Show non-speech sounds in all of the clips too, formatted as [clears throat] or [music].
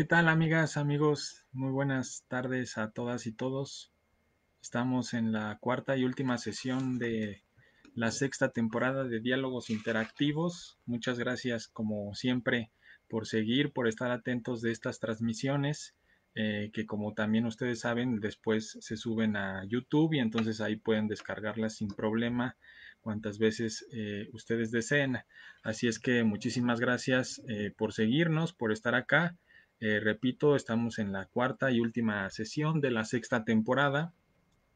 ¿Qué tal amigas, amigos? Muy buenas tardes a todas y todos. Estamos en la cuarta y última sesión de la sexta temporada de Diálogos Interactivos. Muchas gracias como siempre por seguir, por estar atentos de estas transmisiones. Eh, que como también ustedes saben, después se suben a YouTube y entonces ahí pueden descargarlas sin problema cuantas veces eh, ustedes deseen. Así es que muchísimas gracias eh, por seguirnos, por estar acá. Eh, repito, estamos en la cuarta y última sesión de la sexta temporada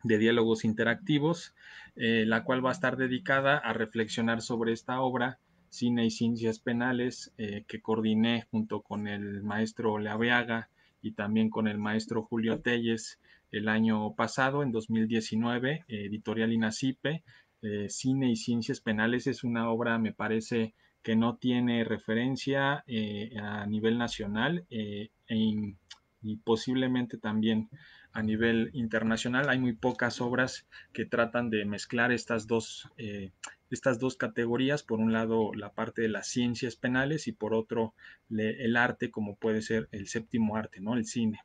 de diálogos interactivos, eh, la cual va a estar dedicada a reflexionar sobre esta obra, Cine y Ciencias Penales, eh, que coordiné junto con el maestro Leaveaga y también con el maestro Julio Telles el año pasado, en 2019, editorial INACIPE. Cine y Ciencias Penales es una obra, me parece, que no tiene referencia eh, a nivel nacional eh, e y posiblemente también a nivel internacional. Hay muy pocas obras que tratan de mezclar estas dos, eh, estas dos categorías. Por un lado, la parte de las ciencias penales y por otro, el arte, como puede ser el séptimo arte, ¿no? El cine.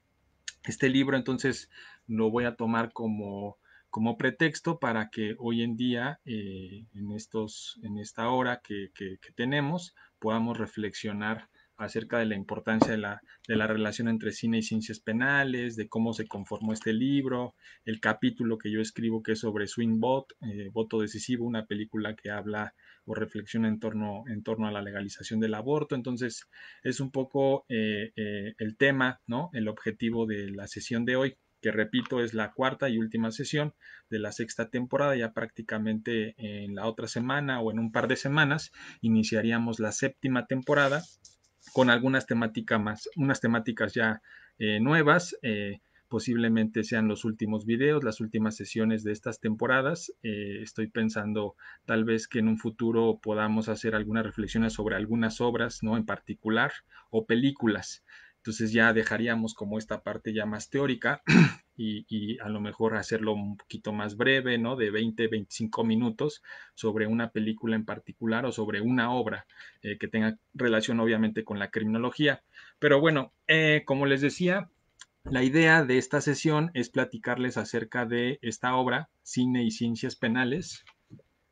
Este libro, entonces, lo voy a tomar como como pretexto para que hoy en día, eh, en, estos, en esta hora que, tenemos, podamos reflexionar acerca de la importancia de la, relación entre cine y ciencias penales, de cómo se conformó este libro, el capítulo que yo escribo que es sobre Swing Bot, eh, Voto Decisivo, una película que habla o reflexiona en torno, en torno a la legalización del aborto. Entonces, es un poco eh, el tema, ¿no? el objetivo de la sesión de hoy que repito es la cuarta y última sesión de la sexta temporada. Ya prácticamente en la otra semana o en un par de semanas iniciaríamos la séptima temporada con algunas temáticas más, unas temáticas ya eh, nuevas. Eh, posiblemente sean los últimos videos, las últimas sesiones de estas temporadas. Eh, estoy pensando tal vez que en un futuro podamos hacer algunas reflexiones sobre algunas obras, ¿no? En particular, o películas. Entonces ya dejaríamos como esta parte ya más teórica [clears throat] y, a lo mejor hacerlo un poquito más breve, ¿no? De 20, 25 minutos sobre una película en particular o sobre una obra eh, que tenga relación obviamente con la criminología. Pero bueno, eh, como les decía, la idea de esta sesión es platicarles acerca de esta obra, Cine y Ciencias Penales,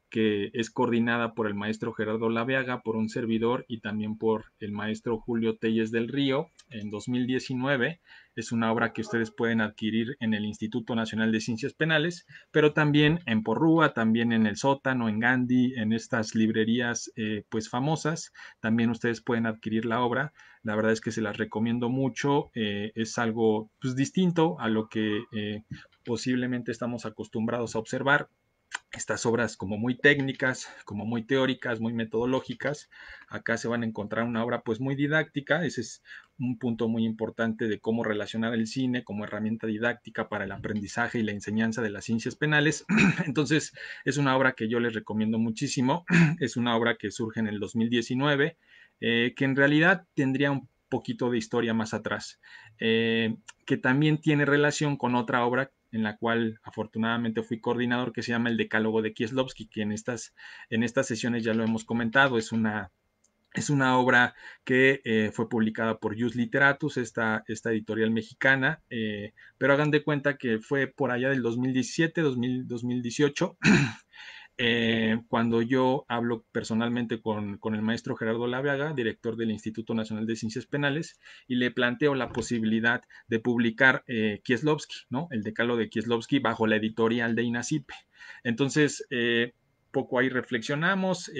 que es coordinada por el maestro Gerardo Laveaga, por un servidor y también por el maestro Julio Telles del Río en 2019. Es una obra que ustedes pueden adquirir en el Instituto Nacional de Ciencias Penales, pero también en Porrúa, también en El Sótano, en Gandhi, en estas librerías eh, pues famosas. También ustedes pueden adquirir la obra. La verdad es que se las recomiendo mucho. Eh, es algo pues, distinto a lo que eh, posiblemente estamos acostumbrados a observar estas obras como muy técnicas, como muy teóricas, muy metodológicas. Acá se van a encontrar una obra pues muy didáctica, ese es un punto muy importante de cómo relacionar el cine como herramienta didáctica para el aprendizaje y la enseñanza de las ciencias penales. [clears throat] Entonces, es una obra que yo les recomiendo muchísimo, [clears throat] es una obra que surge en el 2019, eh, que en realidad tendría un poquito de historia más atrás, eh, que también tiene relación con otra obra en la cual afortunadamente fui coordinador, que se llama el Decálogo de Kieslowski, que en estas, en estas sesiones ya lo hemos comentado, es una, es una obra que eh, fue publicada por Jus Literatus, esta, esta editorial mexicana, eh, pero hagan de cuenta que fue por allá del 2017, 2000, 2018. Eh, cuando yo hablo personalmente con, el maestro Gerardo Laveaga, director del Instituto Nacional de Ciencias Penales, y le planteo la posibilidad de publicar eh, Kieslowski, ¿no? el decalo de Kieslowski bajo la editorial de INACIPE. Entonces, eh, poco ahí reflexionamos,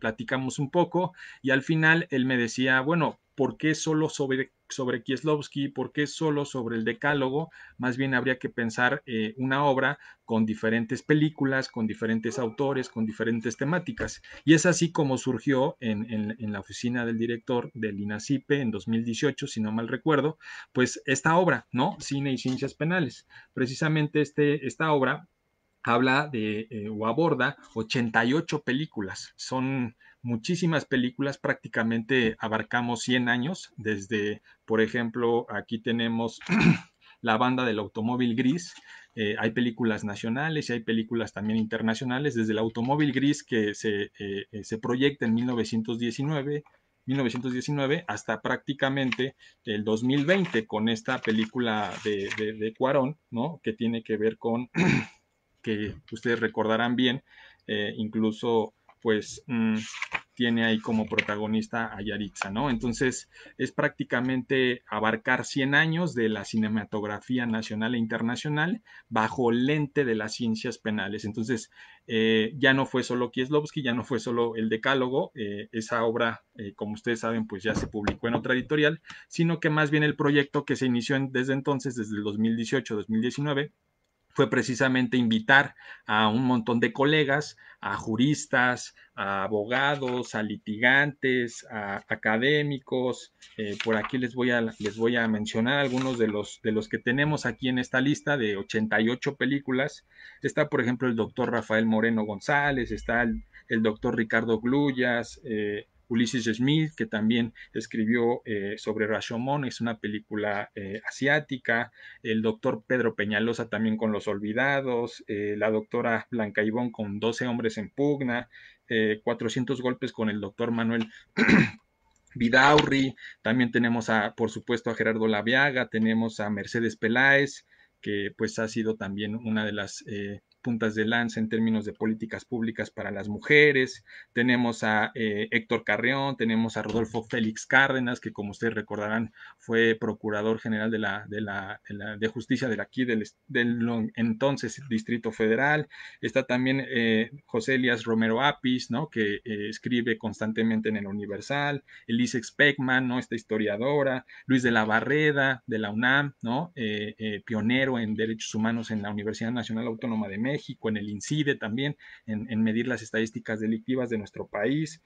platicamos un poco, y al final él me decía, bueno, ¿por qué solo sobre sobre Kieslowski, ¿por qué solo sobre el decálogo? Más bien habría que pensar eh, una obra con diferentes películas, con diferentes autores, con diferentes temáticas. Y es así como surgió en, la oficina del director del INACIPE en 2018, si no mal recuerdo, pues esta obra, ¿no? Cine y Ciencias Penales. Precisamente este, esta obra habla de eh, o aborda 88 películas. Son muchísimas películas, prácticamente abarcamos 100 años, desde, por ejemplo, aquí tenemos [clears throat] la banda del automóvil gris, eh, hay películas nacionales y hay películas también internacionales, desde el automóvil gris que se, eh, eh, se proyecta en 1919, 1919 hasta prácticamente el 2020 con esta película de, Cuarón, ¿no? que tiene que ver con, [clears throat] que ustedes recordarán bien, incluso pues mm, tiene ahí como protagonista a Yaritza, ¿no? Entonces es prácticamente abarcar 100 años de la cinematografía nacional e internacional bajo lente de las ciencias penales. Entonces eh, ya no fue solo Kieslowski, ya no fue solo el decálogo, eh, esa obra, eh, como ustedes saben, pues ya se publicó en otra editorial, sino que más bien el proyecto que se inició desde entonces, desde el 2018-2019, fue precisamente invitar a un montón de colegas, a juristas, a abogados, a litigantes, a académicos. Eh, por aquí les voy, a, les voy a mencionar algunos de los, de los que tenemos aquí en esta lista de 88 películas. Está, por ejemplo, el doctor Rafael Moreno González, está el, doctor Ricardo Gluyas, eh, Ulises Smith, que también escribió eh, sobre Rashomon, es una película eh, asiática, el doctor Pedro Peñalosa también con Los Olvidados, eh, la doctora Blanca Ivón con 12 hombres en pugna, 400 golpes con el doctor Manuel [clears throat] Vidaurri, también tenemos a, por supuesto, a Gerardo Laviaga, tenemos a Mercedes Peláez, que pues ha sido también una de las puntas de lanza en términos de políticas públicas para las mujeres, tenemos a eh, Héctor Carreón, tenemos a Rodolfo Félix Cárdenas, que como ustedes recordarán fue Procurador General de, la, de, la, de, Justicia de aquí, del, entonces Distrito Federal, está también eh, José Elias Romero Apis, ¿no? que eh, escribe constantemente en el Universal, Elise Peckman, ¿no? esta historiadora, Luis de la Barreda, de la UNAM, ¿no? pionero en derechos humanos en la Universidad Nacional Autónoma de México, México, en el INCIDE también, en, medir las estadísticas delictivas de nuestro país.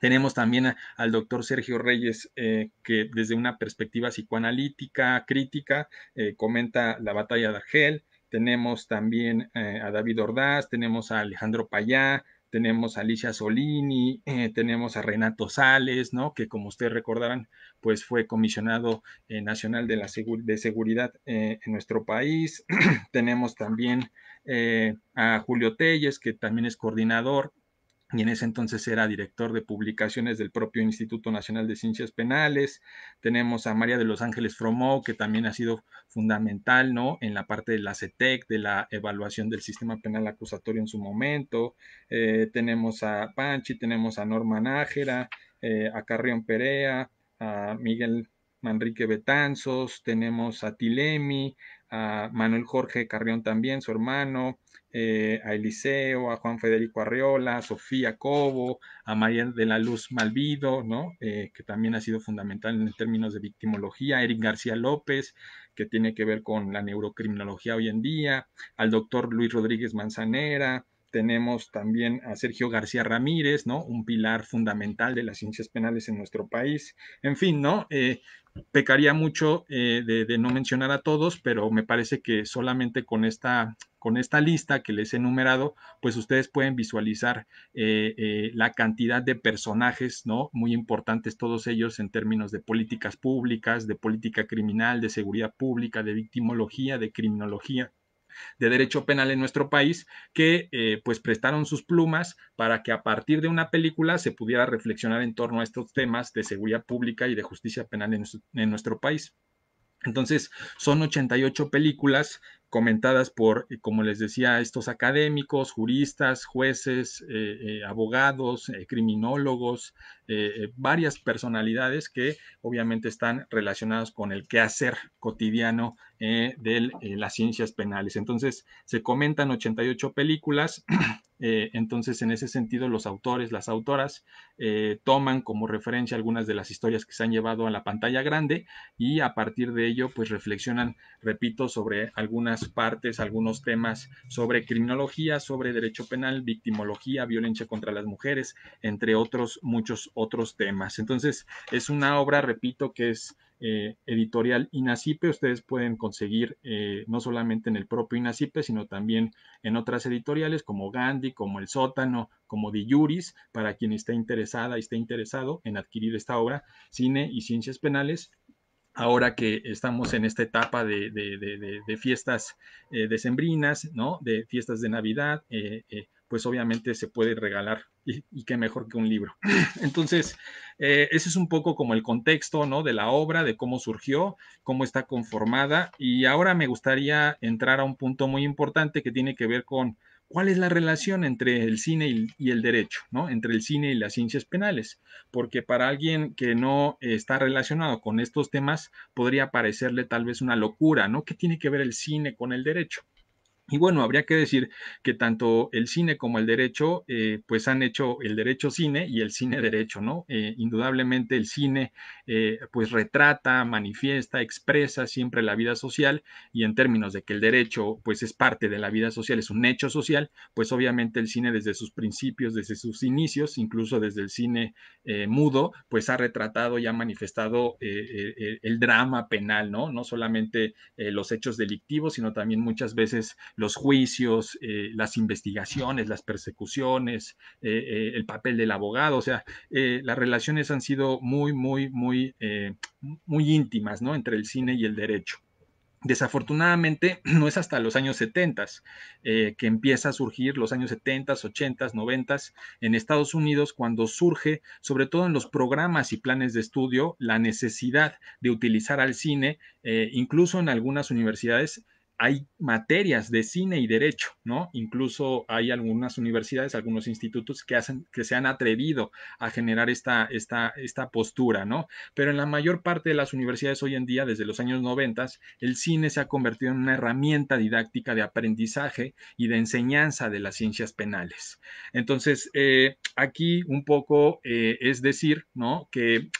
Tenemos también al doctor Sergio Reyes, eh, que desde una perspectiva psicoanalítica, crítica, eh, comenta la batalla de Argel. Tenemos también eh, a David Ordaz, tenemos a Alejandro Payá, tenemos a Alicia Solini, tenemos a Renato Sales, ¿no? Que como ustedes recordarán, pues fue comisionado nacional de, la de seguridad en nuestro país. [clears throat] tenemos también eh, a Julio Telles, que también es coordinador y en ese entonces era director de publicaciones del propio Instituto Nacional de Ciencias Penales. Tenemos a María de los Ángeles Fromó, que también ha sido fundamental, ¿no? En la parte de la CETEC, e de la evaluación del sistema penal acusatorio en su momento. Eh, tenemos a Panchi, tenemos a Norma Nájera, eh, a Carrión Perea, a Miguel Manrique Betanzos, tenemos a Tilemi, a Manuel Jorge Carrión también, su hermano, eh, a Eliseo, a Juan Federico Arriola, a Sofía Cobo, a María de la Luz Malvido, ¿no? Eh, que también ha sido fundamental en términos de victimología, a Eric García López, que tiene que ver con la neurocriminología hoy en día, al doctor Luis Rodríguez Manzanera, tenemos también a Sergio García Ramírez, ¿no? Un pilar fundamental de las ciencias penales en nuestro país. En fin, ¿no? Eh, pecaría mucho eh, de, no mencionar a todos, pero me parece que solamente con esta, con esta lista que les he enumerado, pues ustedes pueden visualizar eh, la cantidad de personajes, ¿no? Muy importantes todos ellos en términos de políticas públicas, de política criminal, de seguridad pública, de victimología, de criminología, de derecho penal en nuestro país que eh, pues prestaron sus plumas para que a partir de una película se pudiera reflexionar en torno a estos temas de seguridad pública y de justicia penal en nuestro país. Entonces, son 88 películas comentadas por, eh, como les decía, estos académicos, juristas, jueces, eh, eh, abogados, criminólogos, varias personalidades que obviamente están relacionadas con el quehacer cotidiano de las ciencias penales. Entonces, se comentan 88 películas [clears throat] Eh, entonces, en ese sentido, los autores, las autoras, eh, toman como referencia algunas de las historias que se han llevado a la pantalla grande y a partir de ello, pues reflexionan, repito, sobre algunas partes, algunos temas sobre criminología, sobre derecho penal, victimología, violencia contra las mujeres, entre otros, muchos otros temas. Entonces, es una obra, repito, que es eh, editorial INACIPE. Ustedes pueden conseguir eh, no solamente en el propio INACIPE, sino también en otras editoriales como Gandhi, como El Sótano, como Di Juris, para quien esté interesada y esté interesado en adquirir esta obra, Cine y Ciencias Penales, ahora que estamos en esta etapa de, de, fiestas eh, decembrinas, ¿no? De fiestas de Navidad, pues obviamente se puede regalar y, qué mejor que un libro. [laughs] Entonces, eh, ese es un poco como el contexto ¿no? de la obra, de cómo surgió, cómo está conformada. Y ahora me gustaría entrar a un punto muy importante que tiene que ver con cuál es la relación entre el cine y, y el derecho, ¿no? entre el cine y las ciencias penales. Porque para alguien que no está relacionado con estos temas, podría parecerle tal vez una locura, ¿no? ¿Qué tiene que ver el cine con el derecho? Y bueno, habría que decir que tanto el cine como el derecho, eh, pues han hecho el derecho cine y el cine derecho, ¿no? Eh, indudablemente el cine, eh, pues retrata, manifiesta, expresa siempre la vida social y en términos de que el derecho, pues es parte de la vida social, es un hecho social, pues obviamente el cine desde sus principios, desde sus inicios, incluso desde el cine mudo, pues ha retratado y ha manifestado el drama penal, ¿no? No solamente los hechos delictivos, sino también muchas veces los juicios, eh, las investigaciones, las persecuciones, eh, eh, el papel del abogado, o sea, las relaciones han sido muy, muy, muy, muy íntimas, ¿no? Entre el cine y el derecho. Desafortunadamente, [clears throat] no es hasta los años 70 que empieza a surgir, los años 70, 80, 90, en Estados Unidos, cuando surge, sobre todo en los programas y planes de estudio, la necesidad de utilizar al cine, incluso en algunas universidades, hay materias de cine y derecho, ¿no? Incluso hay algunas universidades, algunos institutos que hacen, que se han atrevido a generar esta, esta, esta postura, ¿no? Pero en la mayor parte de las universidades hoy en día, desde los años 90, el cine se ha convertido en una herramienta didáctica de aprendizaje y de enseñanza de las ciencias penales. Entonces, eh, aquí un poco eh, es decir, ¿no? Que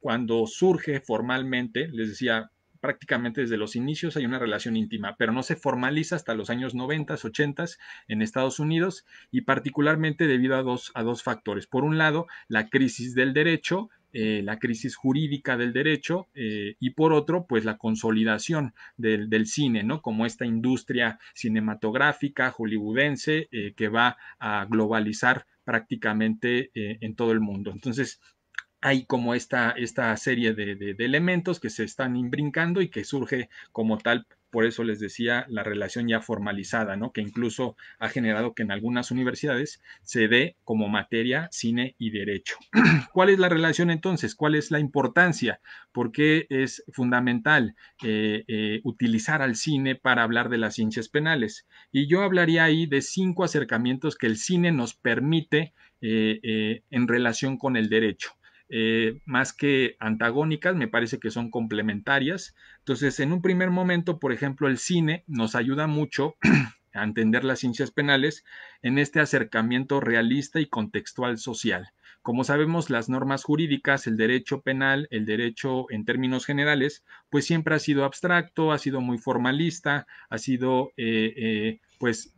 cuando surge formalmente, les decía, prácticamente desde los inicios hay una relación íntima, pero no se formaliza hasta los años 90, 80 en Estados Unidos y particularmente debido a dos, a dos factores. Por un lado, la crisis del derecho, eh, la crisis jurídica del derecho eh, y por otro, pues la consolidación del, cine, ¿no? Como esta industria cinematográfica hollywoodense eh, que va a globalizar prácticamente en todo el mundo. Entonces, hay como esta, esta serie de, elementos que se están imbrincando y que surge como tal, por eso les decía, la relación ya formalizada, ¿no? Que incluso ha generado que en algunas universidades se dé como materia cine y derecho. [clears throat] ¿Cuál es la relación entonces? ¿Cuál es la importancia? ¿Por qué es fundamental eh, eh, utilizar al cine para hablar de las ciencias penales? Y yo hablaría ahí de cinco acercamientos que el cine nos permite eh, en relación con el derecho. Eh, más que antagónicas, me parece que son complementarias. Entonces, en un primer momento, por ejemplo, el cine nos ayuda mucho [clears throat] a entender las ciencias penales en este acercamiento realista y contextual social. Como sabemos, las normas jurídicas, el derecho penal, el derecho en términos generales, pues siempre ha sido abstracto, ha sido muy formalista, ha sido eh, eh, pues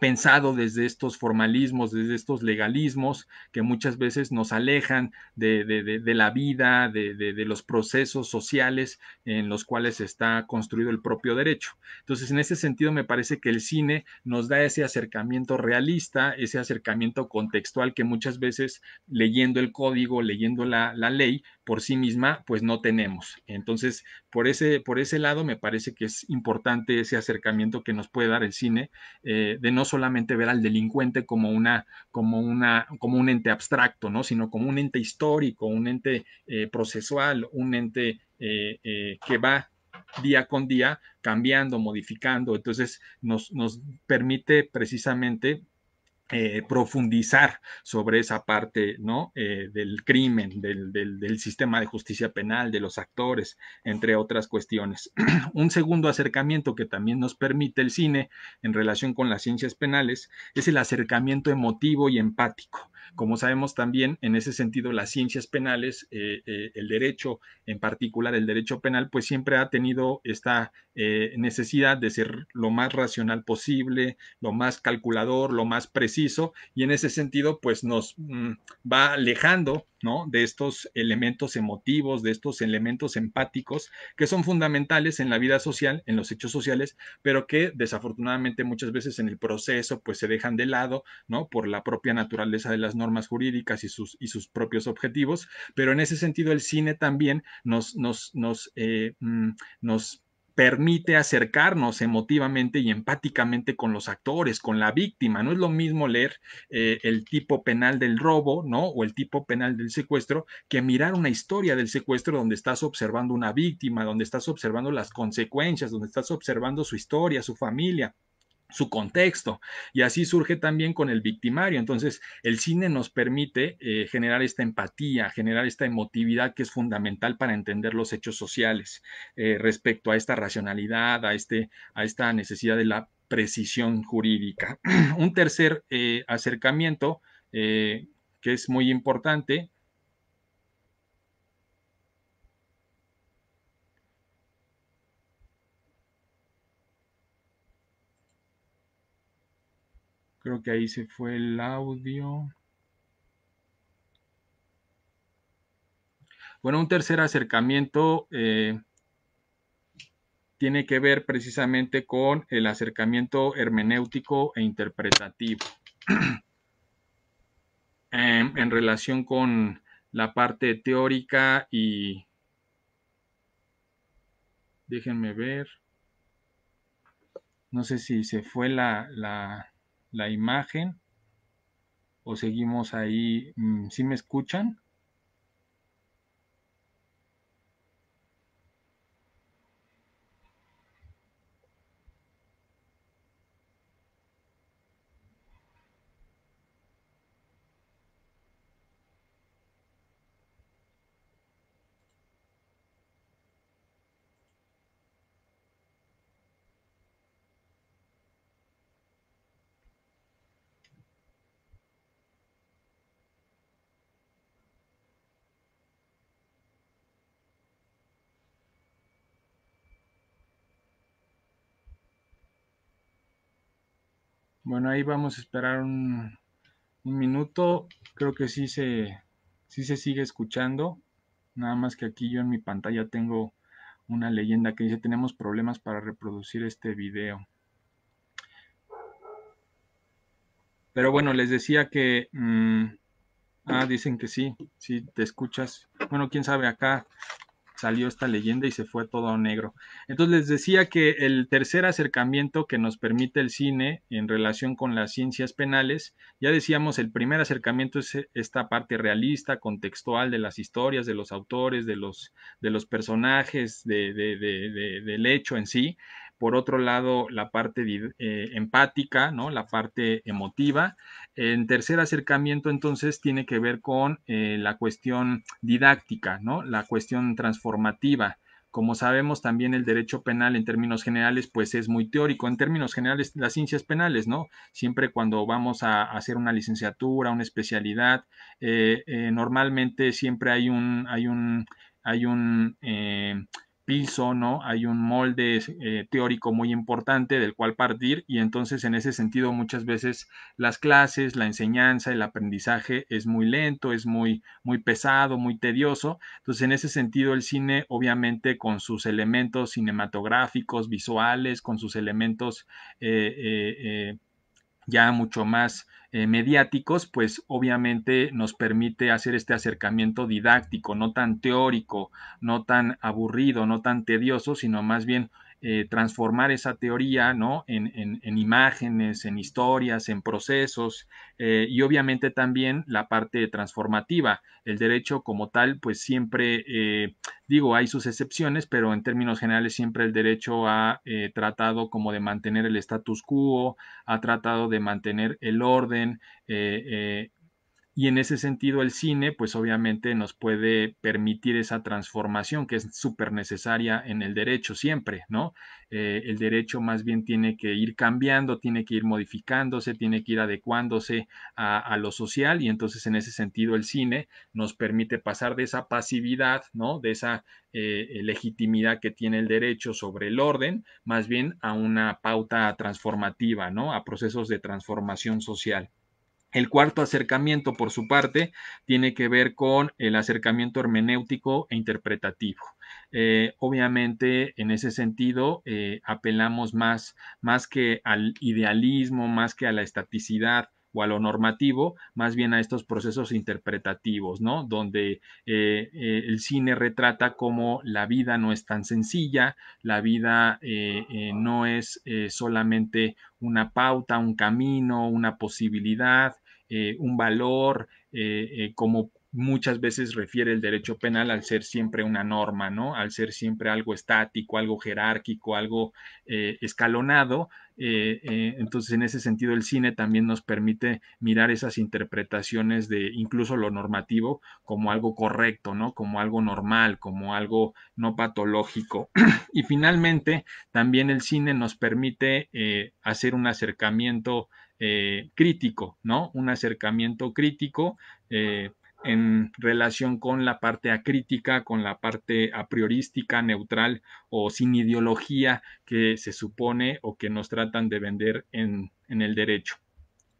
pensado desde estos formalismos, desde estos legalismos que muchas veces nos alejan de, la vida, de, los procesos sociales en los cuales está construido el propio derecho. Entonces, en ese sentido, me parece que el cine nos da ese acercamiento realista, ese acercamiento contextual que muchas veces leyendo el código, leyendo la, ley por sí misma, pues no tenemos. Entonces, por ese, por ese lado, me parece que es importante ese acercamiento que nos puede dar el cine eh, de no solamente ver al delincuente como una, como una, como un ente abstracto, ¿no? Sino como un ente histórico, un ente eh, procesual, un ente eh, eh, que va día con día cambiando, modificando. Entonces nos, nos permite precisamente eh, profundizar sobre esa parte ¿no? Eh, del crimen, del, sistema de justicia penal, de los actores, entre otras cuestiones. [clears throat] Un segundo acercamiento que también nos permite el cine en relación con las ciencias penales es el acercamiento emotivo y empático. Como sabemos también, en ese sentido, las ciencias penales, eh, eh, el derecho en particular, el derecho penal, pues siempre ha tenido esta eh, necesidad de ser lo más racional posible, lo más calculador, lo más preciso, y en ese sentido, pues nos mm, va alejando ¿no? de estos elementos emotivos, de estos elementos empáticos que son fundamentales en la vida social, en los hechos sociales, pero que desafortunadamente muchas veces en el proceso pues se dejan de lado, ¿no? Por la propia naturaleza de las normas jurídicas y sus, y sus propios objetivos, pero en ese sentido el cine también nos, nos, nos, eh, mm, permite acercarnos emotivamente y empáticamente con los actores, con la víctima. No es lo mismo leer eh, el tipo penal del robo, ¿no? O el tipo penal del secuestro, que mirar una historia del secuestro donde estás observando una víctima, donde estás observando las consecuencias, donde estás observando su historia, su familia, su contexto. Y así surge también con el victimario. Entonces, el cine nos permite eh, generar esta empatía, generar esta emotividad que es fundamental para entender los hechos sociales eh, respecto a esta racionalidad, a, este, a esta necesidad de la precisión jurídica. [clears throat] Un tercer eh, acercamiento que es muy importante que ahí se fue el audio. Bueno, un tercer acercamiento eh, tiene que ver precisamente con el acercamiento hermenéutico e interpretativo [clears throat] eh, en, relación con la parte teórica y... Déjenme ver. No sé si se fue la, la imagen o seguimos ahí. Mm, si me escuchan? Bueno, ahí vamos a esperar un, minuto. Creo que sí se, se sigue escuchando. Nada más que aquí yo en mi pantalla tengo una leyenda que dice tenemos problemas para reproducir este video. Pero bueno, les decía que... Mm, ah, dicen que sí, sí, te escuchas. Bueno, quién sabe, acá salió esta leyenda y se fue todo negro. Entonces les decía que el tercer acercamiento que nos permite el cine en relación con las ciencias penales, ya decíamos, el primer acercamiento es esta parte realista, contextual de las historias, de los autores, de los, de los personajes, del hecho en sí por otro lado la parte eh, empática, ¿no? la parte emotiva. En tercer acercamiento entonces tiene que ver con eh, la cuestión didáctica, ¿no? la cuestión transformativa. Como sabemos también el derecho penal en términos generales pues es muy teórico. En términos generales las ciencias penales, ¿no? Siempre cuando vamos a hacer una licenciatura, una especialidad, eh, normalmente siempre hay un, hay un, hay un piso, ¿no? Hay un molde eh, teórico muy importante del cual partir y entonces en ese sentido muchas veces las clases, la enseñanza, el aprendizaje es muy lento, es muy, muy pesado, muy tedioso. Entonces en ese sentido el cine obviamente con sus elementos cinematográficos, visuales, con sus elementos eh, eh, eh ya mucho más eh, mediáticos, pues obviamente nos permite hacer este acercamiento didáctico, no tan teórico, no tan aburrido, no tan tedioso, sino más bien eh, transformar esa teoría ¿no? en, imágenes, en historias, en procesos eh, y obviamente también la parte transformativa. El derecho como tal, pues siempre, eh, digo, hay sus excepciones, pero en términos generales siempre el derecho ha tratado como de mantener el status quo, ha tratado de mantener el orden, y en ese sentido el cine, pues obviamente nos puede permitir esa transformación que es súper necesaria en el derecho siempre, ¿no? Eh, el derecho más bien tiene que ir cambiando, tiene que ir modificándose, tiene que ir adecuándose a, lo social y entonces en ese sentido el cine nos permite pasar de esa pasividad, ¿no? De esa eh, eh, legitimidad que tiene el derecho sobre el orden, más bien a una pauta transformativa, ¿no? A procesos de transformación social. El cuarto acercamiento, por su parte, tiene que ver con el acercamiento hermenéutico e interpretativo. Eh, obviamente, en ese sentido, eh, apelamos más, más que al idealismo, más que a la estaticidad o a lo normativo, más bien a estos procesos interpretativos, ¿no? Donde eh, el cine retrata cómo la vida no es tan sencilla, la vida no es solamente una pauta, un camino, una posibilidad, eh, un valor, eh, eh, como muchas veces refiere el derecho penal al ser siempre una norma, ¿no? Al ser siempre algo estático, algo jerárquico, algo escalonado. entonces, en ese sentido, el cine también nos permite mirar esas interpretaciones de incluso lo normativo como algo correcto, ¿no? Como algo normal, como algo no patológico. [clears throat] y finalmente, también el cine nos permite hacer un acercamiento eh, crítico, ¿no? Un acercamiento crítico eh, en relación con la parte acrítica, con la parte a priorística, neutral o sin ideología que se supone o que nos tratan de vender en el derecho.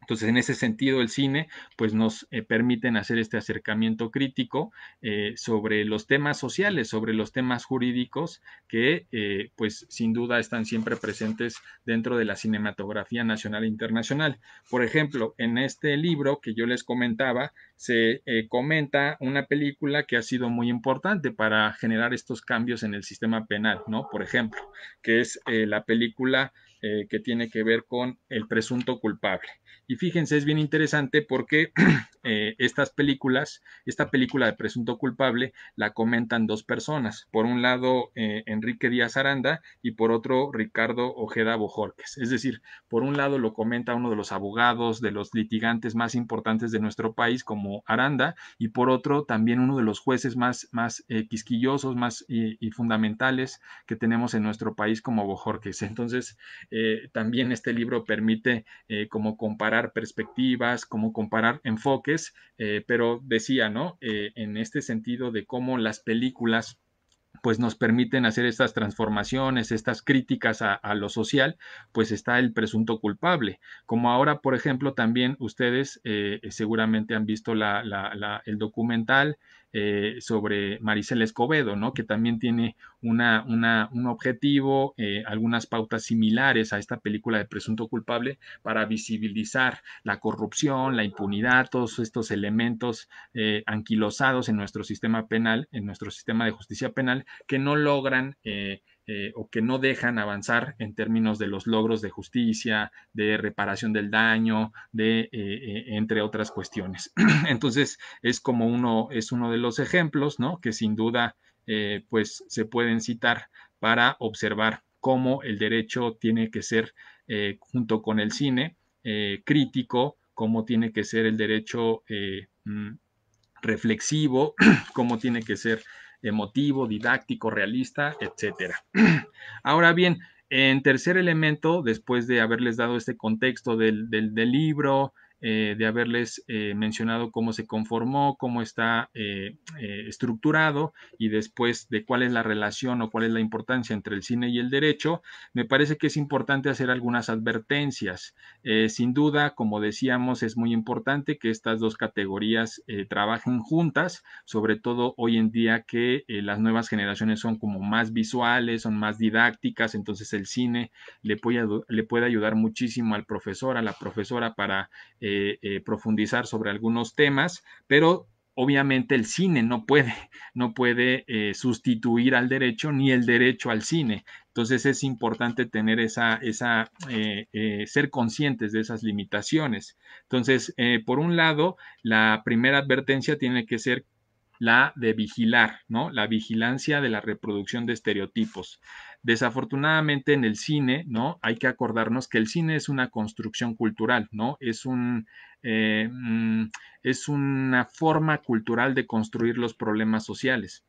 Entonces, en ese sentido, el cine pues nos permite eh, permiten hacer este acercamiento crítico eh, sobre los temas sociales, sobre los temas jurídicos que eh, pues sin duda están siempre presentes dentro de la cinematografía nacional e internacional. Por ejemplo, en este libro que yo les comentaba, se comenta una película que ha sido muy importante para generar estos cambios en el sistema penal, ¿no? Por ejemplo, que es la película eh, que tiene que ver con el presunto culpable. Y fíjense, es bien interesante porque [clears throat] eh, estas películas, esta película de presunto culpable, la comentan dos personas. Por un lado, eh, Enrique Díaz Aranda y por otro, Ricardo Ojeda Bojorques. Es decir, por un lado lo comenta uno de los abogados, de los litigantes más importantes de nuestro país, como Aranda, y por otro, también uno de los jueces más, más quisquillosos, más y fundamentales que tenemos en nuestro país, como Bojorques. Entonces, eh, también este libro permite eh, como comparar perspectivas, como comparar enfoques, eh, pero decía, ¿no? en este sentido de cómo las películas pues nos permiten hacer estas transformaciones, estas críticas a, lo social, pues está el presunto culpable. Como ahora, por ejemplo, también ustedes seguramente han visto el documental eh, sobre Maricel Escobedo, ¿no? Que también tiene un objetivo, eh, algunas pautas similares a esta película de Presunto Culpable para visibilizar la corrupción, la impunidad, todos estos elementos eh, anquilosados en nuestro sistema penal, en nuestro sistema de justicia penal, que no logran eh, o que no dejan avanzar en términos de los logros de justicia, de reparación del daño, de eh, eh, entre otras cuestiones. [clears throat] Entonces, es como uno, es uno de los ejemplos, ¿no? Que sin duda, pues se pueden citar para observar cómo el derecho tiene que ser, junto con el cine, crítico, cómo tiene que ser el derecho mm, reflexivo, [clears throat] cómo tiene que ser emotivo, didáctico, realista, etcétera. [clears throat] Ahora bien, en tercer elemento, después de haberles dado este contexto del, del libro, eh, de haberles eh, mencionado cómo se conformó, cómo está eh, estructurado y después de cuál es la relación o cuál es la importancia entre el cine y el derecho, me parece que es importante hacer algunas advertencias. sin duda, como decíamos, es muy importante que estas dos categorías trabajen juntas, sobre todo hoy en día que las nuevas generaciones son como más visuales, son más didácticas, entonces el cine le puede, le puede ayudar muchísimo al profesor, a la profesora para eh, eh, profundizar sobre algunos temas, pero obviamente el cine no puede, [laughs] no puede eh, sustituir al derecho ni el derecho al cine. Entonces es importante tener esa, esa ser conscientes de esas limitaciones. Entonces, por un lado, la primera advertencia tiene que ser la de vigilar, ¿no? La vigilancia de la reproducción de estereotipos. Desafortunadamente en el cine, ¿no? Hay que acordarnos que el cine es una construcción cultural, ¿no? Es, un, eh, mm, es una forma cultural de construir los problemas sociales.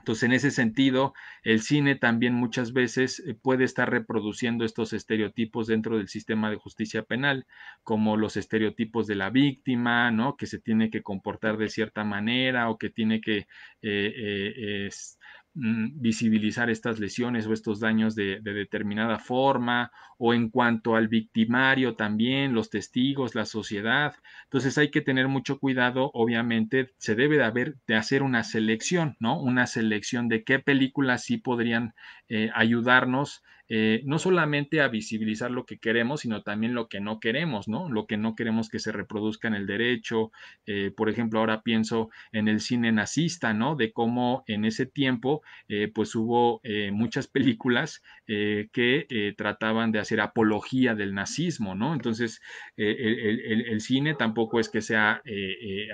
Entonces, en ese sentido, el cine también muchas veces eh, puede estar reproduciendo estos estereotipos dentro del sistema de justicia penal, como los estereotipos de la víctima, ¿no? Que se tiene que comportar de cierta manera o que tiene que eh, Mm, visibilizar estas lesiones o estos daños de, determinada forma, o en cuanto al victimario también, los testigos, la sociedad. Entonces hay que tener mucho cuidado, obviamente se debe de haber, de hacer una selección, ¿no? Una selección de qué películas sí podrían eh, ayudarnos eh, no solamente a visibilizar lo que queremos, sino también lo que no queremos, ¿no? Lo que no queremos que se reproduzca en el derecho. Eh, por ejemplo, ahora pienso en el cine nazista, ¿no? De cómo en ese tiempo, eh, pues hubo muchas películas que trataban de hacer apología del nazismo, ¿no? Entonces, el, el, cine tampoco es que sea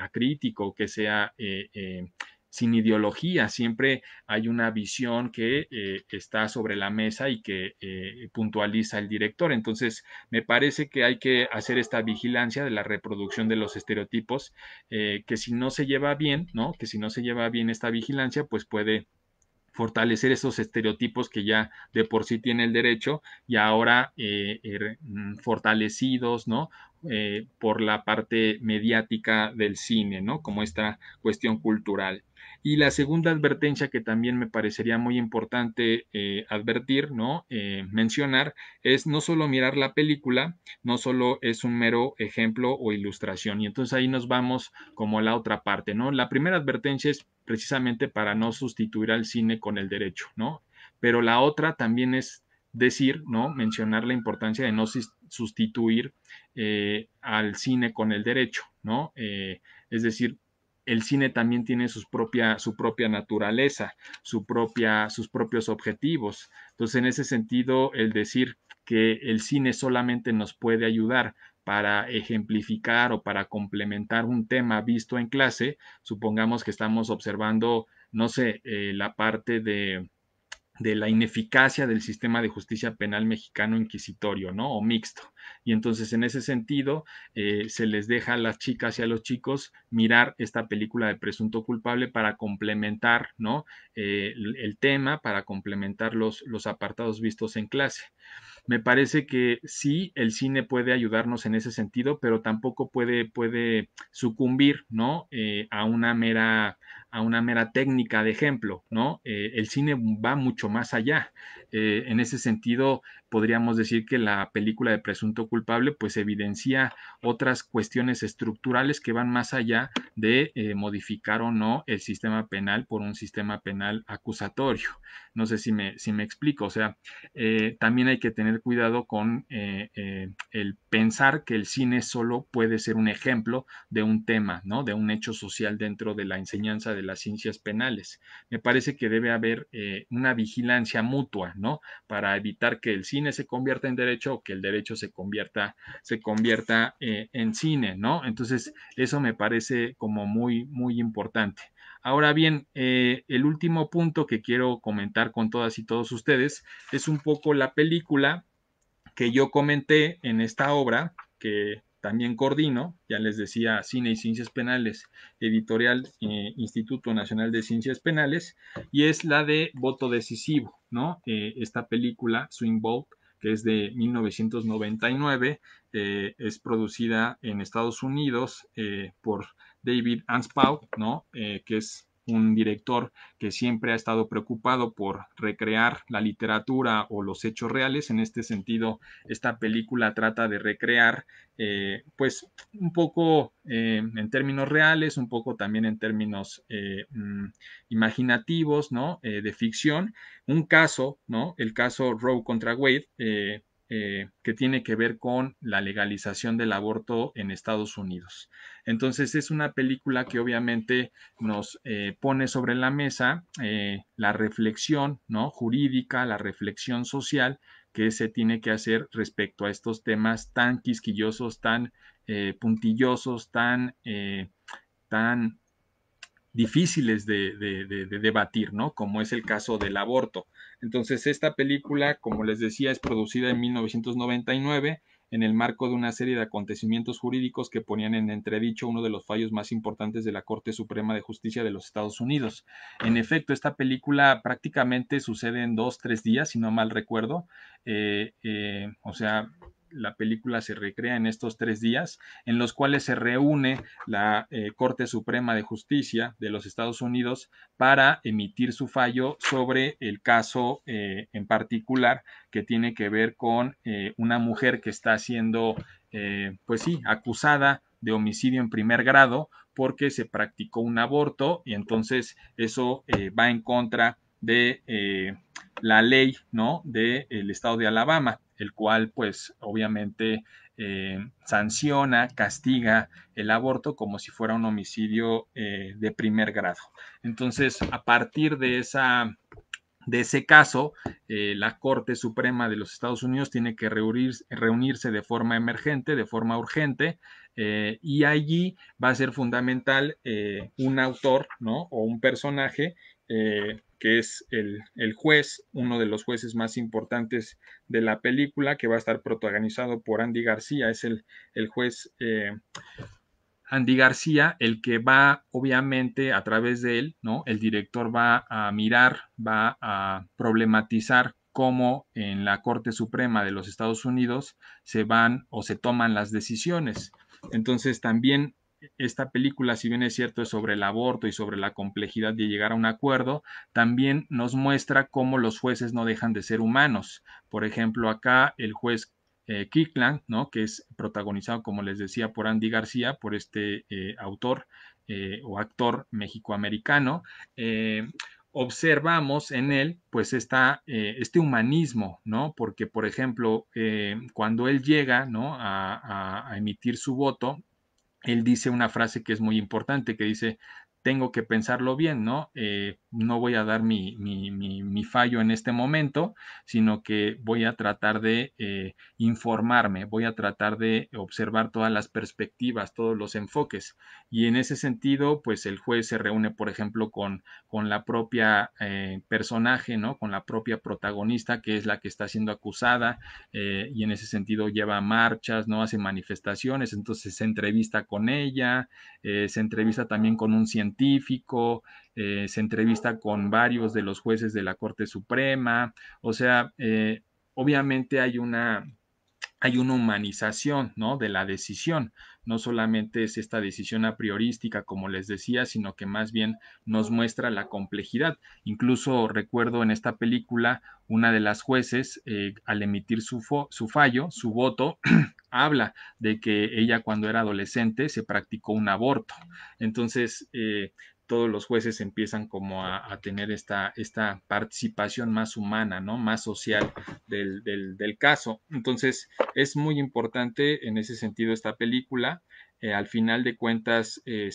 acrítico, que sea sin ideología, siempre hay una visión que eh, está sobre la mesa y que eh, puntualiza el director. Entonces, me parece que hay que hacer esta vigilancia de la reproducción de los estereotipos, eh, que si no se lleva bien, ¿no? Que si no se lleva bien esta vigilancia, pues puede fortalecer esos estereotipos que ya de por sí tiene el derecho y ahora er, mm, fortalecidos, ¿no? Eh, por la parte mediática del cine, ¿no? Como esta cuestión cultural. Y la segunda advertencia que también me parecería muy importante eh, advertir, ¿no? Eh, mencionar, es no solo mirar la película, no solo es un mero ejemplo o ilustración. Y entonces ahí nos vamos como a la otra parte, ¿no? La primera advertencia es precisamente para no sustituir al cine con el derecho, ¿no? Pero la otra también es decir, ¿no? Mencionar la importancia de no sustituir eh, al cine con el derecho, ¿no? Eh, es decir, el cine también tiene sus su propia naturaleza, su propia, sus propios objetivos. Entonces, en ese sentido, el decir que el cine solamente nos puede ayudar para ejemplificar o para complementar un tema visto en clase, supongamos que estamos observando, no sé, eh, la parte de, de la ineficacia del sistema de justicia penal mexicano inquisitorio, ¿no? O mixto. Y entonces, en ese sentido, eh, se les deja a las chicas y a los chicos mirar esta película de presunto culpable para complementar, ¿no? Eh, el tema, para complementar los, los apartados vistos en clase. Me parece que sí, el cine puede ayudarnos en ese sentido, pero tampoco puede, puede sucumbir, ¿no? Eh, a una mera a una mera técnica de ejemplo, ¿no? Eh, el cine va mucho más allá. Eh, en ese sentido, podríamos decir que la película de Presunto Culpable pues evidencia otras cuestiones estructurales que van más allá de eh, modificar o no el sistema penal por un sistema penal acusatorio. No sé si me, explico, o sea, eh, también hay que tener cuidado con el pensar que el cine solo puede ser un ejemplo de un tema, ¿no? De un hecho social dentro de la enseñanza de las ciencias penales. Me parece que debe haber una vigilancia mutua, ¿no? Para evitar que el cine se convierta en derecho o que el derecho se convierta, se convierta eh, en cine, ¿no? Entonces, eso me parece como muy, muy importante. Ahora bien, eh, el último punto que quiero comentar con todas y todos ustedes es un poco la película que yo comenté en esta obra, que también coordino, ya les decía, Cine y Ciencias Penales, editorial eh, Instituto Nacional de Ciencias Penales, y es la de Voto Decisivo, ¿no? Eh, esta película, Swing Vote, que es de 1999, eh, es producida en Estados Unidos por David Anspaugh, ¿no? que es un director que siempre ha estado preocupado por recrear la literatura o los hechos reales. En este sentido, esta película trata de recrear, eh, pues, un poco eh, en términos reales, un poco también en términos eh, mm, imaginativos, ¿no? de ficción. Un caso, ¿no? El caso Roe contra Wade eh, que tiene que ver con la legalización del aborto en Estados Unidos. Entonces es una película que obviamente nos eh, pone sobre la mesa eh, la reflexión ¿no? jurídica, la reflexión social que se tiene que hacer respecto a estos temas tan quisquillosos, tan puntillosos, tan, tan difíciles de, de, debatir, ¿no? Como es el caso del aborto. Entonces, esta película, como les decía, es producida en 1999 en el marco de una serie de acontecimientos jurídicos que ponían en entredicho uno de los fallos más importantes de la Corte Suprema de Justicia de los Estados Unidos. En efecto, esta película prácticamente sucede en dos, tres días, si no mal recuerdo. Eh, eh, o sea, la película se recrea en estos tres días, en los cuales se reúne la eh, Corte Suprema de Justicia de los Estados Unidos para emitir su fallo sobre el caso eh, en particular que tiene que ver con eh, una mujer que está siendo, pues sí, acusada de homicidio en primer grado porque se practicó un aborto y entonces eso va en contra de la ley, ¿no? Del estado de Alabama el cual pues obviamente eh, sanciona, castiga el aborto como si fuera un homicidio eh, de primer grado. Entonces, a partir de esa de ese caso, eh, la Corte Suprema de los Estados Unidos tiene que reunirse, reunirse de forma emergente, de forma urgente, y allí va a ser fundamental un autor ¿no? o un personaje que es el, el, juez, uno de los jueces más importantes de la película que va a estar protagonizado por Andy García. Es el, juez eh, Andy García el que va, obviamente, a través de él, ¿no? El director va a mirar, va a problematizar cómo en la Corte Suprema de los Estados Unidos se van o se toman las decisiones. Entonces también esta película, si bien es cierto, es sobre el aborto y sobre la complejidad de llegar a un acuerdo, también nos muestra cómo los jueces no dejan de ser humanos. Por ejemplo, acá el juez eh, ¿no? que es protagonizado, como les decía, por Andy García, por este eh, autor eh, o actor mexicoamericano, eh, observamos en él pues este humanismo, ¿no? Porque, por ejemplo, cuando él llega, ¿no? a, emitir su voto, él dice una frase que es muy importante, que dice, tengo que pensarlo bien, ¿no? Eh, no voy a dar mi, fallo en este momento, sino que voy a tratar de eh, informarme, voy a tratar de observar todas las perspectivas, todos los enfoques. Y en ese sentido, pues el juez se reúne, por ejemplo, con, con la propia eh, personaje, ¿no? Con la propia protagonista, que es la que está siendo acusada, eh, y en ese sentido lleva marchas, ¿no? Hace manifestaciones, entonces se entrevista con ella, se entrevista también con un científico, eh, se entrevista con varios de los jueces de la Corte Suprema, o sea, eh, obviamente hay una, hay una humanización ¿no? de la decisión. No solamente es esta decisión a priorística, como les decía, sino que más bien nos muestra la complejidad. Incluso recuerdo en esta película, una de las jueces, eh, al emitir su, su fallo, su voto, [clears throat] habla de que ella cuando era adolescente se practicó un aborto. Entonces, todos los jueces empiezan como a, tener esta, esta, participación más humana, ¿no? Más social del, caso. Entonces, es muy importante en ese sentido esta película. Eh, al final de cuentas, eh,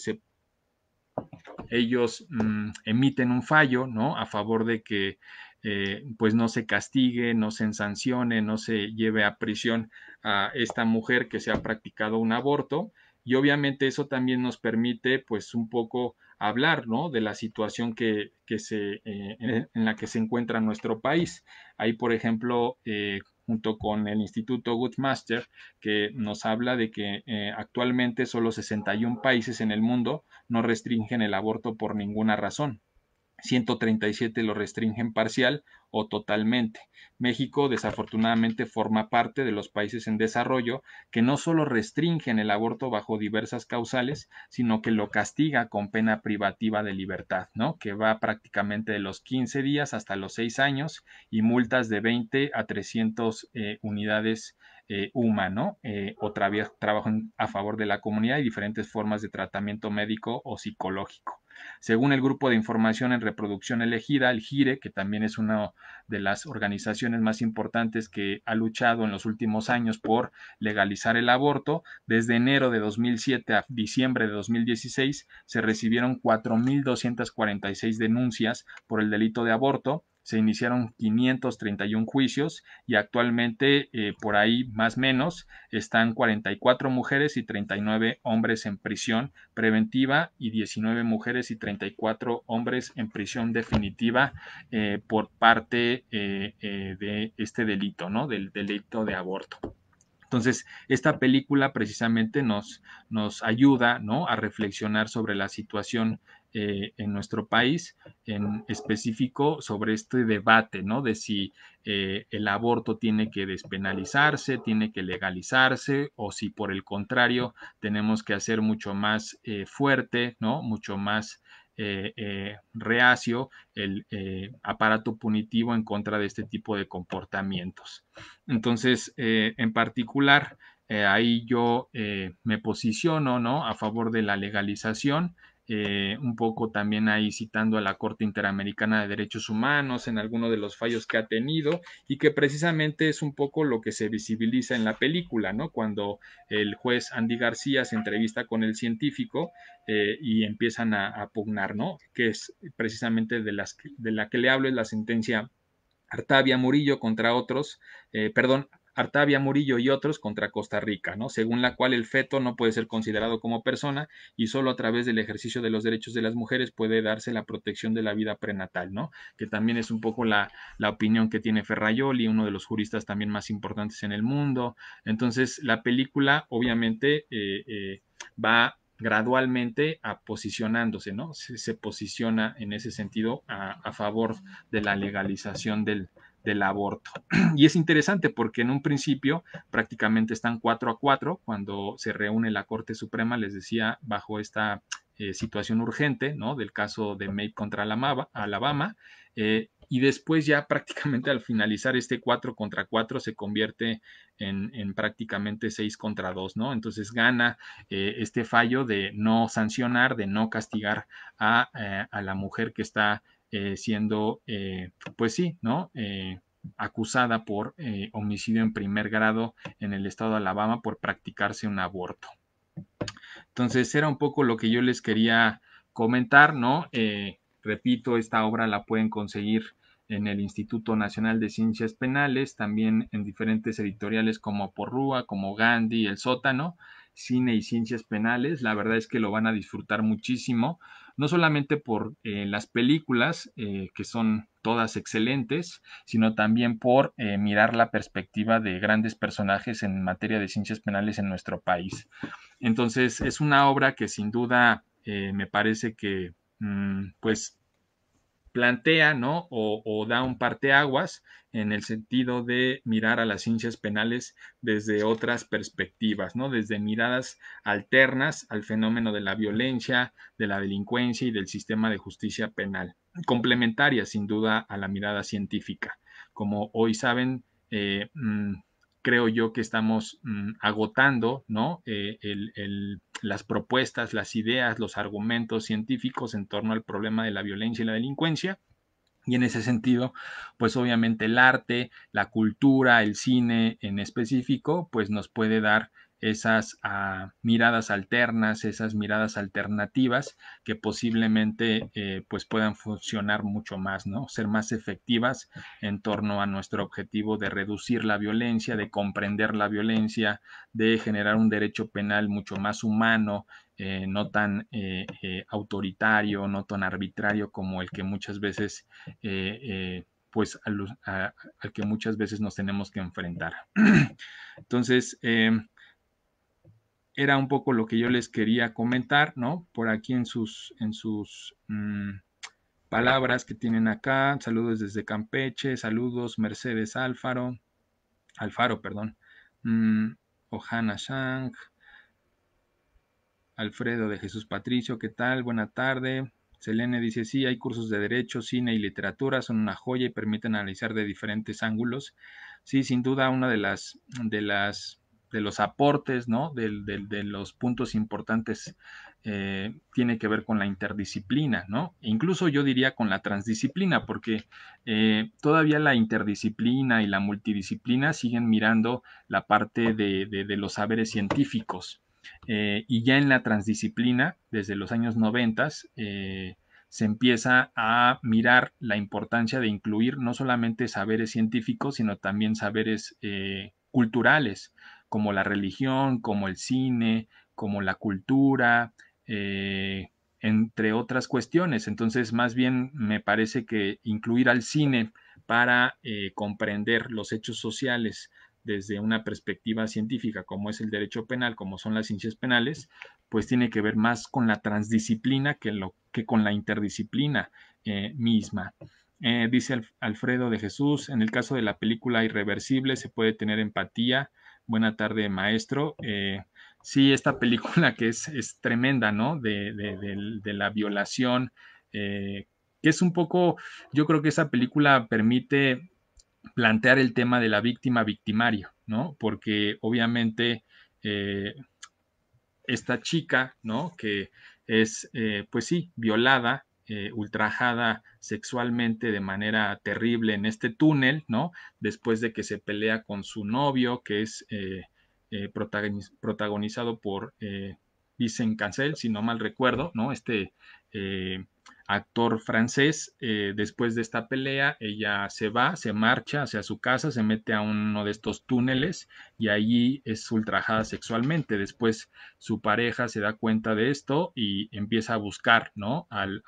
ellos mm, emiten un fallo, ¿no? A favor de que eh, pues no se castigue, no se sancione, no se lleve a prisión a esta mujer que se ha practicado un aborto. Y obviamente eso también nos permite pues un poco hablar ¿no? de la situación que, que se, eh, eh. en la que se encuentra nuestro país. Ahí, por ejemplo, eh, junto con el Instituto Goodmaster, que nos habla de que actualmente solo 61 países en el mundo no restringen el aborto por ninguna razón. 137 lo restringen parcial o totalmente. México desafortunadamente forma parte de los países en desarrollo que no solo restringen el aborto bajo diversas causales, sino que lo castiga con pena privativa de libertad, ¿no? Que va prácticamente de los 15 días hasta los 6 años y multas de 20 a 300 eh, unidades eh, UMA, o eh, trabajo a favor de la comunidad y diferentes formas de tratamiento médico o psicológico. Según el grupo de información en reproducción elegida, el GIRE, que también es una de las organizaciones más importantes que ha luchado en los últimos años por legalizar el aborto, desde enero de 2007 a diciembre de 2016 se recibieron 4.246 denuncias por el delito de aborto, se iniciaron 531 juicios y actualmente eh, por ahí más o menos están 44 mujeres y 39 hombres en prisión preventiva y 19 mujeres y 34 hombres en prisión definitiva eh, por parte eh, de este delito, ¿no? Del delito de aborto. Entonces, esta película precisamente nos, nos ayuda ¿no? a reflexionar sobre la situación eh, en nuestro país en específico sobre este debate, ¿no? De si eh, el aborto tiene que despenalizarse, tiene que legalizarse, o si por el contrario tenemos que hacer mucho más eh, fuerte, ¿no? Mucho más reacio el aparato punitivo en contra de este tipo de comportamientos. Entonces, en particular, ahí yo me posiciono, ¿no? A favor de la legalización eh, un poco también ahí citando a la Corte Interamericana de Derechos Humanos en alguno de los fallos que ha tenido y que precisamente es un poco lo que se visibiliza en la película, ¿no? Cuando el juez Andy García se entrevista con el científico eh, y empiezan a, pugnar, ¿no? Que es precisamente de, las, de la que le hablo es la sentencia Artavia Murillo contra otros, eh, perdón, Artavia Murillo y otros contra Costa Rica, ¿no? según la cual el feto no puede ser considerado como persona y solo a través del ejercicio de los derechos de las mujeres puede darse la protección de la vida prenatal, ¿no? que también es un poco la, opinión que tiene Ferraioli, uno de los juristas también más importantes en el mundo. Entonces, la película obviamente eh, eh, va gradualmente a posicionándose, ¿no? Se, posiciona en ese sentido a, a favor de la legalización del, del aborto. [clears throat] Y es interesante porque en un principio prácticamente están 4 a 4 cuando se reúne la Corte Suprema, les decía, bajo esta eh, situación urgente, ¿no? Del caso de May contra Alabama. Eh, y después ya prácticamente al finalizar este 4 contra 4 se convierte en, prácticamente 6 contra 2, ¿no? Entonces gana eh, este fallo de no sancionar, de no castigar a, a la mujer que está eh, siendo, eh, pues sí, ¿no? Eh, acusada por homicidio en primer grado en el estado de Alabama por practicarse un aborto. Entonces era un poco lo que yo les quería comentar, ¿no? repito, esta obra la pueden conseguir en el Instituto Nacional de Ciencias Penales, también en diferentes editoriales como Porrúa, como Gandhi, El Sótano cine y ciencias penales. La verdad es que lo van a disfrutar muchísimo, no solamente por eh, las películas, eh, que son todas excelentes, sino también por eh, mirar la perspectiva de grandes personajes en materia de ciencias penales en nuestro país. Entonces, es una obra que sin duda me parece que, mm, pues, plantea, ¿no? O, o da un parteaguas en el sentido de mirar a las ciencias penales desde otras perspectivas, ¿no? Desde miradas alternas al fenómeno de la violencia, de la delincuencia y del sistema de justicia penal, complementarias sin duda a la mirada científica. Como hoy saben, eh, mm, creo yo que estamos mm, agotando eh, las propuestas, las ideas, los argumentos científicos en torno al problema de la violencia y la delincuencia y en ese sentido, pues obviamente el arte, la cultura, el cine en específico, pues nos puede dar esas ah, miradas alternas, esas miradas alternativas que posiblemente eh, pues puedan funcionar mucho más, ¿no? Ser más efectivas en torno a nuestro objetivo de reducir la violencia, de comprender la violencia, de generar un derecho penal mucho más humano, eh, no tan eh, autoritario, no tan arbitrario como el que muchas veces pues al, que muchas veces nos tenemos que enfrentar. [clears throat] Entonces, em, era un poco lo que yo les quería comentar, ¿no? Por aquí en sus, en sus mm, palabras que tienen acá. Saludos desde Campeche, saludos Mercedes Alfaro, Alfaro, perdón. mmm, Ohana Alfredo de Jesús Patricio, ¿qué tal? Buena tarde. Selene dice, sí, hay cursos de derecho, cine y literatura, son una joya y permiten analizar de diferentes ángulos. Sí, sin duda, una de las, de las de los aportes, ¿no? De, los puntos importantes eh, tiene que ver con la interdisciplina, ¿no? E incluso yo diría con la transdisciplina, porque eh, todavía la interdisciplina y la multidisciplina siguen mirando la parte de, los saberes científicos. Eh, y ya en la transdisciplina, desde los años 90, se empieza a mirar la importancia de incluir no solamente saberes científicos, sino también saberes culturales, como la religión, como el cine, como la cultura, eh, entre otras cuestiones. Entonces, más bien me parece que incluir al cine para eh, comprender los hechos sociales desde una perspectiva científica, como es el derecho penal, como son las ciencias penales, pues tiene que ver más con la transdisciplina que, con la interdisciplina eh, misma. dice Alfredo de Jesús, en el caso de la película Irreversible se puede tener empatía Buenas tardes, maestro. Eh, sí, esta película que es, tremenda, ¿no? De, la violación, eh, que es un poco, yo creo que esa película permite plantear el tema de la víctima victimario, ¿no? Porque obviamente eh, esta chica, ¿no? Que es, pues sí, violada eh, ultrajada sexualmente de manera terrible en este túnel, ¿no? Después de que se pelea con su novio, que es eh, eh, protagonizado por Vicen Cancel, si no mal recuerdo, ¿no? Este actor francés. Eh, después de esta pelea, ella se va, se marcha hacia su casa, se mete a uno de estos túneles y allí es ultrajada sexualmente. Después su pareja se da cuenta de esto y empieza a buscar, ¿no? Al,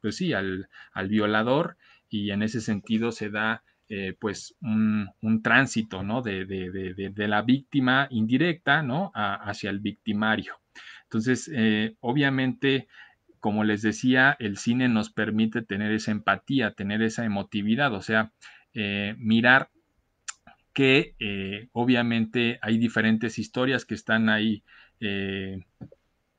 pues sí, al, violador y en ese sentido se da... Eh, pues un, tránsito ¿no? De, de, la víctima indirecta ¿no? hacia el victimario. Entonces, eh, obviamente como les decía, el cine nos permite tener esa empatía, tener esa emotividad, o sea, eh, mirar que eh, obviamente hay diferentes historias que están ahí eh,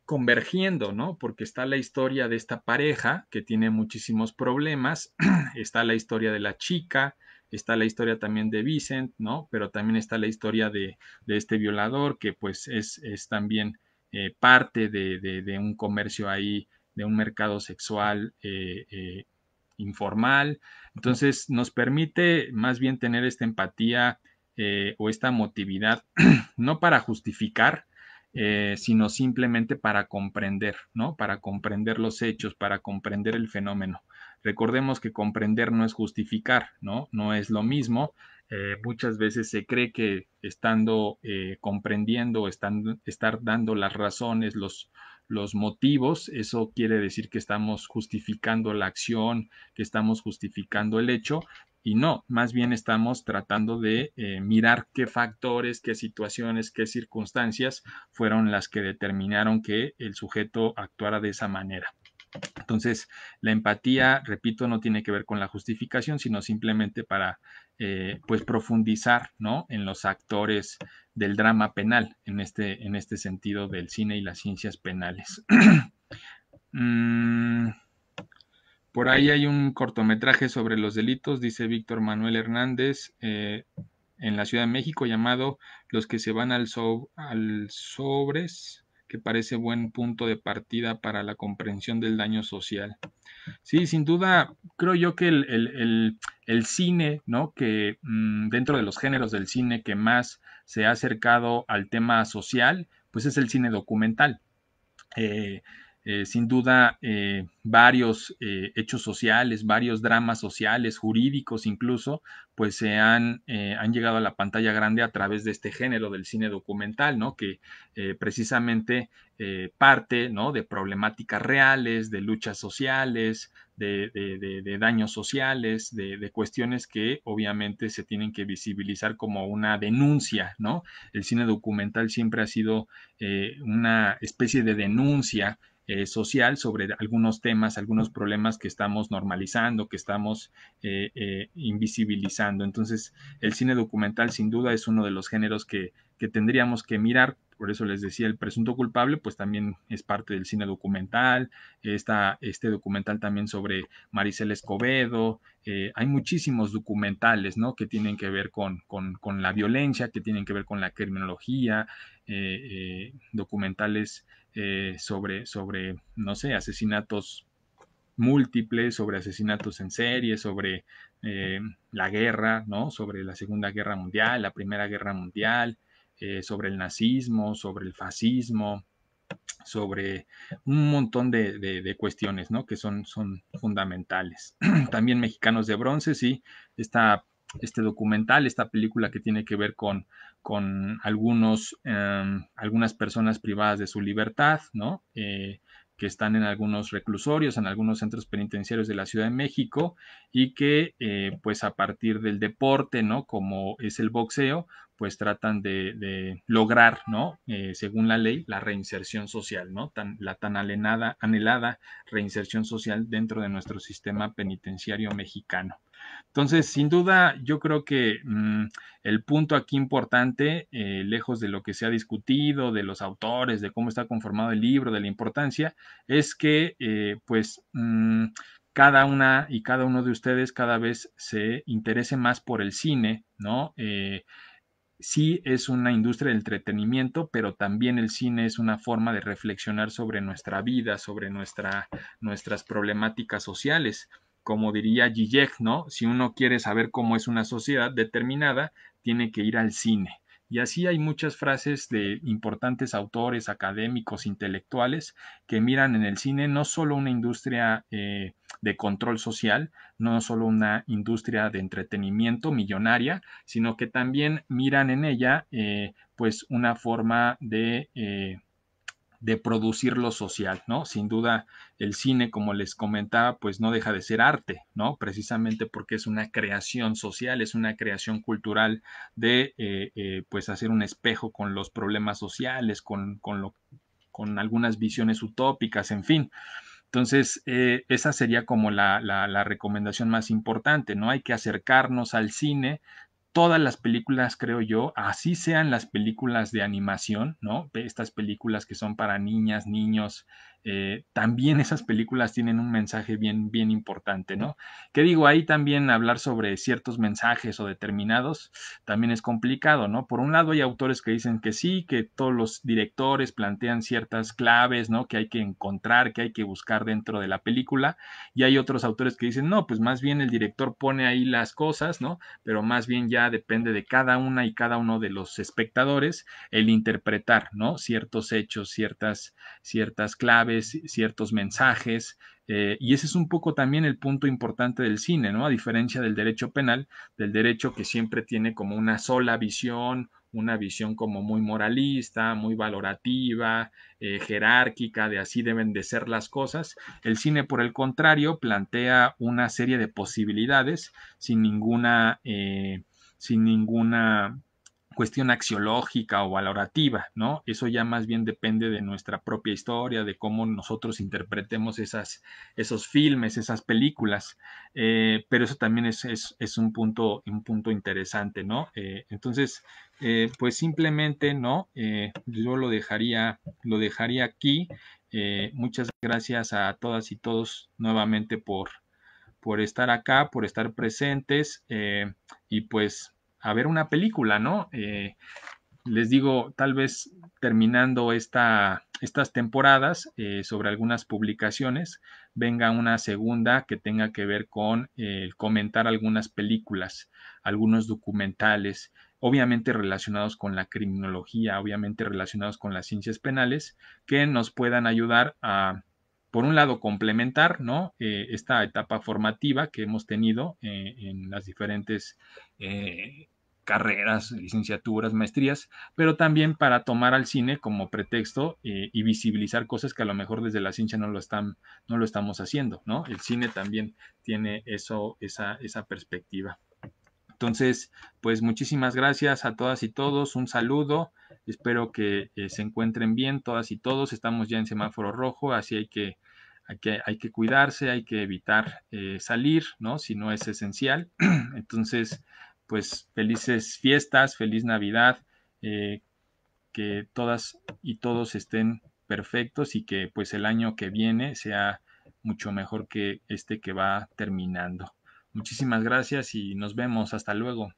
convergiendo, ¿no? Porque está la historia de esta pareja que tiene muchísimos problemas, [clears throat] está la historia de la chica, está la historia también de Vicent, ¿no? Pero también está la historia de, de este violador que pues es, es también parte de, de, de un comercio ahí de un mercado sexual eh, eh, informal. Entonces nos permite más bien tener esta empatía eh, o esta motividad, [clears throat] no para justificar, sino simplemente para comprender, ¿no? Para comprender los hechos, para comprender el fenómeno. Recordemos que comprender no es justificar, ¿no? No es lo mismo. muchas veces se cree que estando comprendiendo, están, estar dando las razones, los, los motivos, eso quiere decir que estamos justificando la acción, que estamos justificando el hecho, y no, más bien estamos tratando de eh, mirar qué factores, qué situaciones, qué circunstancias fueron las que determinaron que el sujeto actuara de esa manera. Entonces, la empatía, repito, no tiene que ver con la justificación, sino simplemente para, eh, pues, profundizar, En los actores del drama penal, en este, en este sentido del cine y las ciencias penales. [clears throat] Mm, por ahí hay un cortometraje sobre los delitos, dice Víctor Manuel Hernández, eh, en la Ciudad de México, llamado Los que se van al sobres que parece buen punto de partida para la comprensión del daño social. Sí, sin duda, creo yo que el, cine, ¿no? Que mm, dentro de los géneros del cine que más se ha acercado al tema social, pues es el cine documental. Eh, eh, sin duda eh, varios eh, hechos sociales, varios dramas sociales, jurídicos incluso, pues se han, llegado a la pantalla grande a través de este género del cine documental, ¿no? Que precisamente parte, ¿no? De problemáticas reales, de luchas sociales, de, de daños sociales, de, cuestiones que obviamente se tienen que visibilizar como una denuncia, ¿no? El cine documental siempre ha sido una especie de denuncia eh, social sobre algunos temas, algunos problemas que estamos normalizando, que estamos eh, eh, invisibilizando. Entonces, el cine documental sin duda es uno de los géneros que, tendríamos que mirar por eso les decía, el presunto culpable, pues también es parte del cine documental, está este documental también sobre Maricel Escobedo, hay muchísimos documentales, Que tienen que ver con, la violencia, que tienen que ver con la criminología, documentales eh, sobre, sobre, no sé, asesinatos múltiples, sobre asesinatos en serie, sobre eh, la guerra, ¿no? Sobre la Segunda Guerra Mundial, la Primera Guerra Mundial, eh, sobre el nazismo, sobre el fascismo, sobre un montón de, cuestiones, ¿no? Que son, son fundamentales. [clears throat] También Mexicanos de Bronce, sí, está este documental, esta película que tiene que ver con, algunos, em, algunas personas privadas de su libertad, ¿no? Eh, que están en algunos reclusorios, en algunos centros penitenciarios de la Ciudad de México y que eh, pues a partir del deporte, ¿no? Como es el boxeo, pues tratan de, lograr, ¿no? Eh, según la ley, la reinserción social, ¿no? la tan anhelada reinserción social dentro de nuestro sistema penitenciario mexicano. Entonces, sin duda, yo creo que mm, el punto aquí importante, eh, lejos de lo que se ha discutido, de los autores, de cómo está conformado el libro, de la importancia, es que eh, pues mm, cada una y cada uno de ustedes cada vez se interese más por el cine, ¿no? Eh, sí es una industria de entretenimiento, pero también el cine es una forma de reflexionar sobre nuestra vida, sobre nuestras problemáticas sociales como diría Zizek, ¿no? Si uno quiere saber cómo es una sociedad determinada, tiene que ir al cine. Y así hay muchas frases de importantes autores, académicos, intelectuales, que miran en el cine no solo una industria eh, de control social, no solo una industria de entretenimiento millonaria, sino que también miran en ella eh, pues una forma de eh, de producir lo social, ¿no? Sin duda, el cine, como les comentaba, pues no deja de ser arte, ¿no? Precisamente porque es una creación social, es una creación cultural de, eh, eh, pues, hacer un espejo con los problemas sociales, con, con, lo, con algunas visiones utópicas, en fin. Entonces, eh, esa sería como la, la, recomendación más importante, ¿no? Hay que acercarnos al cine todas las películas, creo yo, así sean las películas de animación, ¿no? Estas películas que son para niñas, niños, eh, también esas películas tienen un mensaje bien, bien importante, ¿no? Que digo, ahí también hablar sobre ciertos mensajes o determinados también es complicado, ¿no? Por un lado hay autores que dicen que sí, que todos los directores plantean ciertas claves, ¿no? Que hay que encontrar, que hay que buscar dentro de la película, y hay otros autores que dicen, no, pues más bien el director pone ahí las cosas, ¿no? Pero más bien ya depende de cada una y cada uno de los espectadores el interpretar, ¿no? Ciertos hechos, ciertas, ciertas claves, ciertos mensajes, eh, y ese es un poco también el punto importante del cine, ¿no? A diferencia del derecho penal, del derecho que siempre tiene como una sola visión, una visión como muy moralista, muy valorativa, eh, jerárquica, de así deben de ser las cosas. El cine, por el contrario, plantea una serie de posibilidades sin ninguna, eh, sin ninguna cuestión axiológica o valorativa, ¿no? Eso ya más bien depende de nuestra propia historia, de cómo nosotros interpretemos esas, esos filmes, esas películas, eh, pero eso también es, es, es, un, punto, un punto interesante, ¿no? Eh, entonces, eh, pues simplemente, ¿no? yo lo dejaría, lo dejaría aquí. muchas gracias a todas y todos nuevamente por, por estar acá, por estar presentes y pues a ver una película, ¿no? Eh, les digo, tal vez terminando esta, estas temporadas eh, sobre algunas publicaciones, venga una segunda que tenga que ver con eh, el comentar algunas películas, algunos documentales, obviamente relacionados con la criminología, obviamente relacionados con las ciencias penales, que nos puedan ayudar a, por un lado, complementar ¿no? esta etapa formativa que hemos tenido en las diferentes carreras, licenciaturas, maestrías, pero también para tomar al cine como pretexto eh, y visibilizar cosas que a lo mejor desde la ciencia no lo, están, no lo estamos haciendo, ¿no? El cine también tiene eso, esa, esa perspectiva. Entonces, pues muchísimas gracias a todas y todos, un saludo, espero que eh, se encuentren bien todas y todos, estamos ya en semáforo rojo, así hay que, hay que, hay que cuidarse, hay que evitar eh, salir, ¿no? Si no es esencial. [clears throat] Entonces, pues felices fiestas, feliz Navidad, eh, que todas y todos estén perfectos y que pues el año que viene sea mucho mejor que este que va terminando. Muchísimas gracias y nos vemos. Hasta luego.